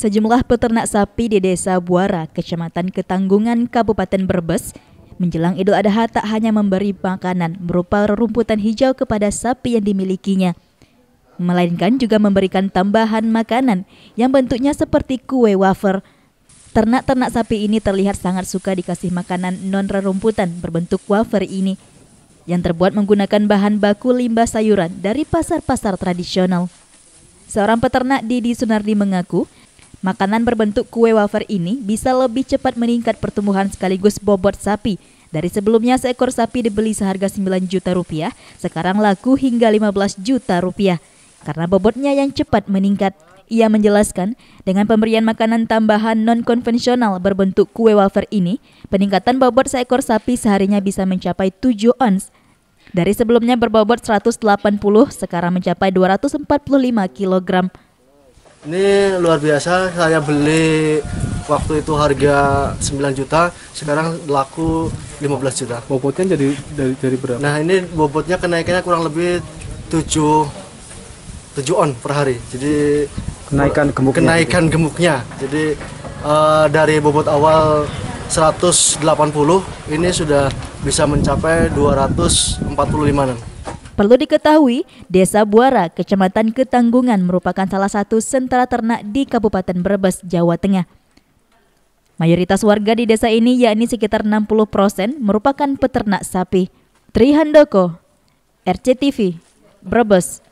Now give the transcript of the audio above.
Sejumlah peternak sapi di Desa Buara, Kecamatan Ketanggungan, Kabupaten Brebes, menjelang Idul Adha tak hanya memberi makanan berupa rumputan hijau kepada sapi yang dimilikinya, melainkan juga memberikan tambahan makanan yang bentuknya seperti kue wafer. Ternak-ternak sapi ini terlihat sangat suka dikasih makanan non-rerumputan berbentuk wafer ini yang terbuat menggunakan bahan baku limbah sayuran dari pasar-pasar tradisional. Seorang peternak Didi Sunardi mengaku Makanan berbentuk kue wafer ini bisa lebih cepat meningkat pertumbuhan sekaligus bobot sapi. Dari sebelumnya seekor sapi dibeli seharga 9 juta rupiah, sekarang laku hingga 15 juta rupiah. Karena bobotnya yang cepat meningkat, ia menjelaskan dengan pemberian makanan tambahan non-konvensional berbentuk kue wafer ini, peningkatan bobot seekor sapi seharinya bisa mencapai 7 ons. Dari sebelumnya berbobot 180, sekarang mencapai 245 kilogram ini luar biasa saya beli waktu itu harga 9 juta sekarang laku 15 juta bobotnya jadi dari, dari berapa nah ini bobotnya kenaikannya kurang lebih 7 7 on per hari jadi kenaikan gemuknya kenaikan gitu. gemuknya jadi uh, dari bobot awal 180 ini sudah bisa mencapai 245 an. Perlu diketahui, Desa Buara, Kecamatan Ketanggungan merupakan salah satu sentra ternak di Kabupaten Brebes, Jawa Tengah. Mayoritas warga di desa ini yakni sekitar 60% persen, merupakan peternak sapi. Trihandoko, RCTV, Brebes.